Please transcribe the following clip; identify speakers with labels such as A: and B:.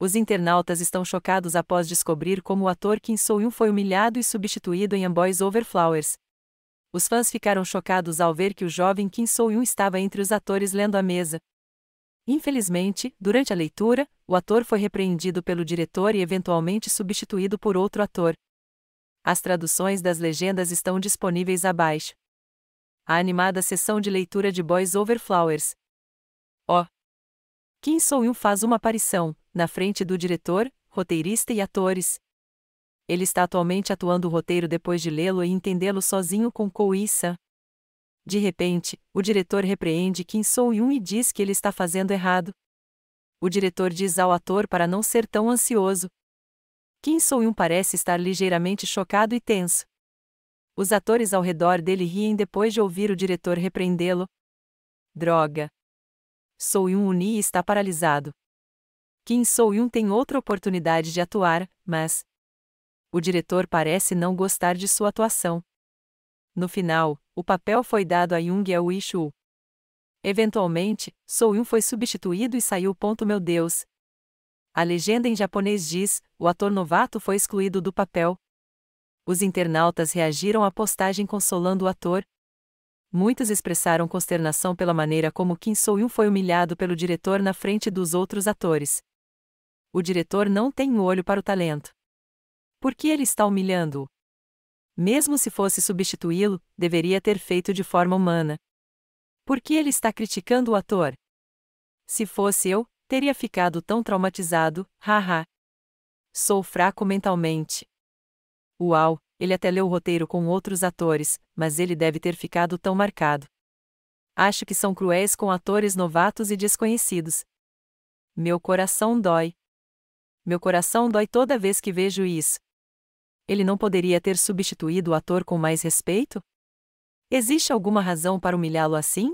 A: Os internautas estão chocados após descobrir como o ator Kim So-yoon foi humilhado e substituído em Amboys Over Flowers. Os fãs ficaram chocados ao ver que o jovem Kim So-yoon estava entre os atores lendo a mesa. Infelizmente, durante a leitura, o ator foi repreendido pelo diretor e eventualmente substituído por outro ator. As traduções das legendas estão disponíveis abaixo. A animada sessão de leitura de Boys Over Flowers. Ó, oh, Kim so hyun faz uma aparição, na frente do diretor, roteirista e atores. Ele está atualmente atuando o roteiro depois de lê-lo e entendê-lo sozinho com Koissa. De repente, o diretor repreende Kim so hyun e diz que ele está fazendo errado. O diretor diz ao ator para não ser tão ansioso. Kim so hyun parece estar ligeiramente chocado e tenso. Os atores ao redor dele riem depois de ouvir o diretor repreendê-lo. Droga! Soyun Uni está paralisado. Kim Soyun tem outra oportunidade de atuar, mas o diretor parece não gostar de sua atuação. No final, o papel foi dado a Jung e Shu. Eventualmente, Soyun foi substituído e saiu. Meu Deus. A legenda em japonês diz: o ator novato foi excluído do papel. Os internautas reagiram à postagem consolando o ator, Muitos expressaram consternação pela maneira como Kim So-yoon foi humilhado pelo diretor na frente dos outros atores. O diretor não tem um olho para o talento. Por que ele está humilhando-o? Mesmo se fosse substituí-lo, deveria ter feito de forma humana. Por que ele está criticando o ator? Se fosse eu, teria ficado tão traumatizado, haha. Sou fraco mentalmente. Uau, ele até leu o roteiro com outros atores, mas ele deve ter ficado tão marcado. Acho que são cruéis com atores novatos e desconhecidos. Meu coração dói. Meu coração dói toda vez que vejo isso. Ele não poderia ter substituído o ator com mais respeito? Existe alguma razão para humilhá-lo assim?